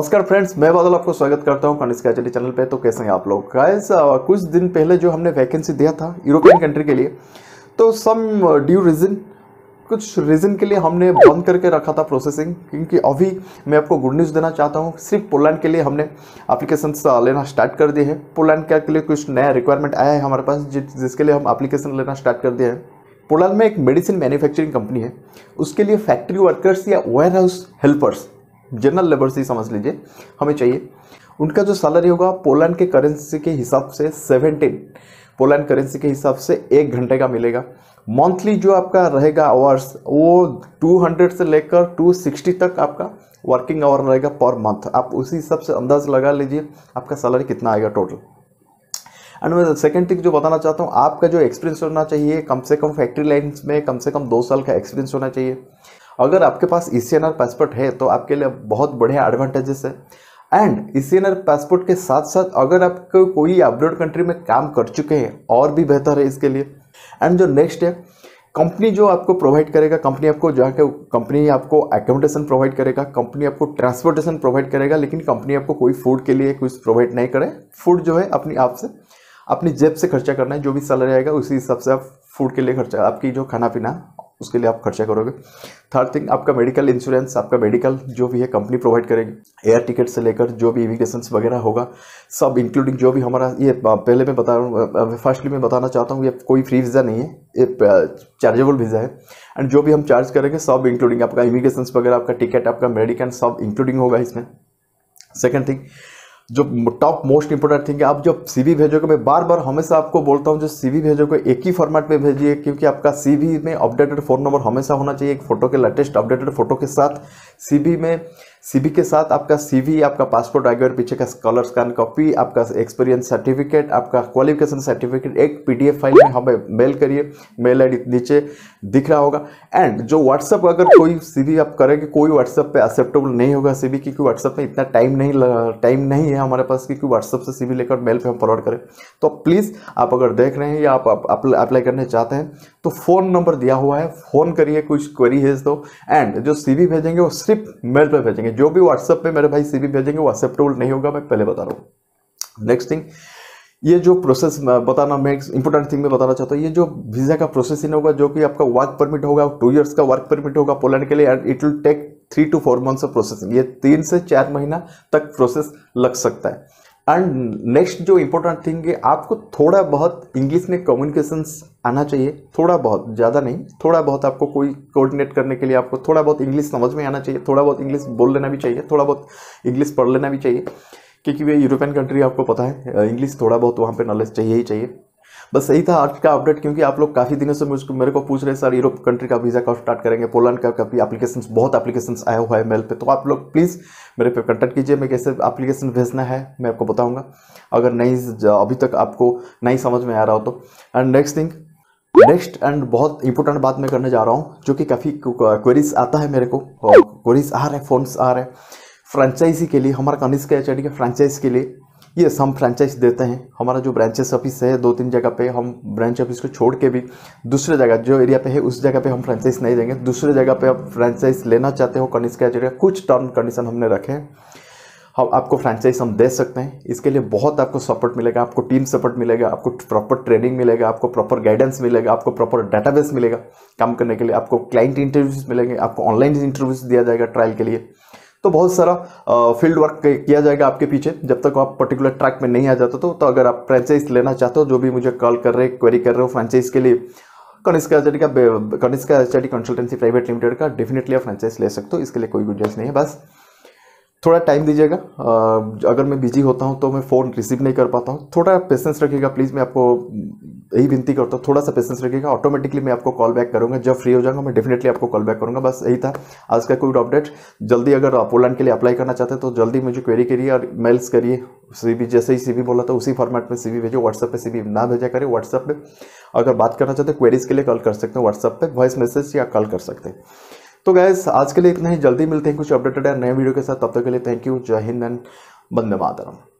नमस्कार फ्रेंड्स मैं बादल आपको स्वागत करता हूं फंड स्कैचरी चैनल पे तो कैसे हैं आप लोग गाइस कुछ दिन पहले जो हमने वैकेंसी दिया था यूरोपियन कंट्री के लिए तो सम ड्यू रीज़न कुछ रीज़न के लिए हमने बंद करके रखा था प्रोसेसिंग क्योंकि अभी मैं आपको गुड न्यूज़ देना चाहता हूँ सिर्फ पोलैंड के लिए हमने अप्लीकेशन लेना स्टार्ट कर दिए हैं पोलैंड के लिए कुछ नया रिक्वायरमेंट आया है हमारे पास जिसके लिए हम अप्लीकेशन लेना स्टार्ट कर दिए हैं पोलैंड में एक मेडिसिन मैन्युफैक्चरिंग कंपनी है उसके लिए फैक्ट्री वर्कर्स या warehouse helpers general labours से समझ लीजिए हमें चाहिए उनका जो सैलरी होगा पोलैंड के करेंसी के हिसाब से सेवेंटीन पोलैंड करेंसी के हिसाब से एक घंटे का मिलेगा मंथली जो आपका रहेगा आवर्स वो 200 से लेकर 260 तक आपका वर्किंग आवर रहेगा पर मंथ आप उसी हिसाब से अंदाज लगा लीजिए आपका सैलरी कितना आएगा टोटल एंड मैं सेकेंड थिंग जो बताना चाहता हूँ आपका जो एक्सपीरियंस होना चाहिए कम से कम फैक्ट्री लाइन्स में कम से कम दो साल का एक्सपीरियंस होना चाहिए अगर आपके पास ई सी पासपोर्ट है तो आपके लिए बहुत बढ़िया एडवांटेजेस है एंड ई सी पासपोर्ट के साथ साथ अगर आप को कोई अब्रॉड कंट्री में काम कर चुके हैं और भी बेहतर है इसके लिए एंड जो नेक्स्ट है कंपनी जो आपको प्रोवाइड करेगा कंपनी आपको जो है कंपनी आपको एकोमोडेशन प्रोवाइड करेगा कंपनी आपको ट्रांसपोर्टेशन प्रोवाइड करेगा लेकिन कंपनी आपको कोई फूड के लिए कुछ प्रोवाइड नहीं करे फूड जो है अपनी आप से अपनी जेब से खर्चा करना है जो भी सैलरी आएगा उसी हिसाब से आप फूड के लिए खर्चा आपकी जो खाना पीना उसके लिए आप खर्चा करोगे थर्ड थिंग आपका मेडिकल इंश्योरेंस आपका मेडिकल जो भी है कंपनी प्रोवाइड करेगी एयर टिकट से लेकर जो भी इमिग्रेशन वगैरह होगा सब इंक्लूडिंग जो भी हमारा ये पहले मैं बता रहा हूँ फर्स्टली मैं बताना चाहता हूँ ये कोई फ्री वीज़ा नहीं है ये चार्जेबल वीज़ा है एंड जो भी हम चार्ज करेंगे सब इंक्लूडिंग आपका इमिग्रेशन वगैरह आपका टिकट आपका मेडिकल सब इंक्लूडिंग होगा इसमें सेकेंड थिंग जो टॉप मोस्ट इंपोर्टेंट थिंग है आप जब सीवी भेजोगे मैं बार बार हमेशा आपको बोलता हूँ जो सीवी भेजोगे एक ही फॉर्मेट में भेजिए क्योंकि आपका सीवी में अपडेटेड फ़ोन नंबर हमेशा होना चाहिए एक फ़ोटो के लेटेस्ट अपडेटेड फ़ोटो के साथ सीवी में सीबी के साथ आपका सीवी आपका पासपोर्ट आगे और पीछे का स्कॉलर स्कैन कॉपी आपका एक्सपीरियंस सर्टिफिकेट आपका क्वालिफिकेशन सर्टिफिकेट एक पीडीएफ फाइल में हमें मेल करिए मेल डी नीचे दिख रहा होगा एंड जो व्हाट्सअप अगर कोई सीवी आप करेंगे कोई व्हाट्सअप पे एक्सेप्टेबल नहीं होगा बी क्योंकि व्हाट्सअप में इतना टाइम नहीं टाइम नहीं है हमारे पास क्योंकि व्हाट्सअप से सीवी लेकर मेल पर हम फॉरवर्ड करें तो प्लीज़ आप अगर देख रहे हैं या आप अप्लाई करने चाहते हैं तो फ़ोन नंबर दिया हुआ है फ़ोन करिए कुछ क्वेरी भेज दो एंड जो सी भेजेंगे वो सिर्फ मेल पर भेजेंगे भेजेंगे जो भी व्हाट्सएप पे मेरे भाई सीवी भेजेंगे व्हाट्सएप टूल नहीं होगा मैं पहले बता रहा हूँ नेक्स्ट थिंग ये जो प्रोसेस बताना मैं इंपॉर्टेंट थिंग में बताना चाहता हूँ ये जो वीज़ा का प्रोसेस ही होगा जो कि आपका वर्क परमिट होगा टू ईयर्स का वर्क परमिट होगा पोलैंड के लिए and it will take three to four months of processing ये तीन से चार महीना तक प्रोसेस लग सकता है एंड नेक्स्ट जो इंपॉर्टेंट थिंग है आपको थोड़ा बहुत इंग्लिश में कम्युनिकेशन आना चाहिए थोड़ा बहुत ज़्यादा नहीं थोड़ा बहुत आपको कोई कोऑर्डिनेट करने के लिए आपको थोड़ा बहुत इंग्लिश समझ में आना चाहिए थोड़ा बहुत इंग्लिश बोल लेना भी चाहिए थोड़ा बहुत इंग्लिश पढ़ लेना भी चाहिए क्योंकि वे यूरोपियन कंट्री आपको पता है इंग्लिश थोड़ा बहुत वहाँ पर नॉलेज चाहिए ही चाहिए बस यही था आज का अपडेट क्योंकि आप लोग काफ़ी दिनों से मुझको मेरे को पूछ रहे सर यूरोप कंट्री का वीज़ा कब स्टार्ट करेंगे पोलैंड का कभी एप्लीकेशन बहुत एप्लीकेशन आया हुआ है मेल पे तो आप लोग प्लीज़ मेरे पे कंटेक्ट कीजिए मैं कैसे एप्लीकेशन भेजना है मैं आपको बताऊँगा अगर नहीं अभी तक आपको नहीं समझ में आ रहा हो तो and next thing next and बहुत इंपॉर्टेंट बात मैं करने जा रहा हूँ जो कि काफ़ी क्वेरीज आता है मेरे को क्वेरीज आ रहे हैं फोन आ रहे हैं फ्रेंचाइजी के लिए हमारा कनिष्क एचआईडी के फ्रेंचाइज के लिए ये yes, हम फ्रेंचाइज देते हैं हमारा जो ब्रांचेस ऑफिस है दो तीन जगह पे हम ब्रांच ऑफिस को छोड़ के भी दूसरे जगह जो एरिया पे है उस जगह पे हम फ्रेंचाइज नहीं देंगे दूसरे जगह पे आप फ्रेंचाइज लेना चाहते हो कनिष्क एच कुछ टर्म कंडीशन हमने रखे हैं हम आपको फ्रेंचाइज हम दे सकते हैं इसके लिए बहुत आपको सपोर्ट मिलेगा आपको टीम सपोर्ट मिलेगा आपको प्रॉपर ट्रेनिंग मिलेगा आपको प्रॉपर गाइडेंस मिलेगा आपको प्रॉपर डाटाबेस मिलेगा काम करने के लिए आपको क्लाइंट इंटरव्यूज मिलेंगे आपको ऑनलाइन इंटरव्यूज दिया जाएगा ट्रायल के लिए तो बहुत सारा फील्ड वर्क किया जाएगा आपके पीछे जब तक आप पर्टिकुलर ट्रैक में नहीं आ जाते तो, तो अगर आप फ्रेंचाइज लेना चाहते हो जो भी मुझे कॉल कर रहे क्वेरी कर रहे हो फ्रेंचाइज के लिए कनिष्का एच का Kanishka H consultancy private limited का डेफिनेटली आप फ्रेंचाइज ले सकते हो इसके लिए कोई गुंजाइश नहीं है बस थोड़ा टाइम दीजिएगा अगर मैं बिजी होता हूँ तो मैं फ़ोन रिसीव नहीं कर पाता हूँ थोड़ा पेशेंस रखिएगा प्लीज़ मैं आपको यही विनती करता हूँ थोड़ा सा पेशेंस रखिएगा ऑटोमेटिकली मैं आपको कॉल बैक करूँगा जब फ्री हो जाऊँगा मैं डेफिनेटली आपको कॉल बैक करूँगा बस यही था आज का कोई अपडेट जल्दी अगर आप ऑनलाइन के लिए अप्लाई करना चाहते हैं तो जल्दी मुझे क्वेरी करिए और मेल्स करिए सी जैसे ही सी बोला तो उसी फॉर्मेट में सी भेजो व्हाट्सअप पर सी ना भेजा करें व्हाट्सअप पर अगर बात करना चाहते हैं क्वेरीज़ के लिए कॉल कर सकते हैं व्हाट्सअप पर वॉइस मैसेज या कॉल कर सकते हैं तो गैस आज के लिए इतना ही जल्दी मिलते हैं कुछ अपडेटेड है नए वीडियो के साथ तब तक के लिए थैंक यू जय हिंद एंड बंदे मातरम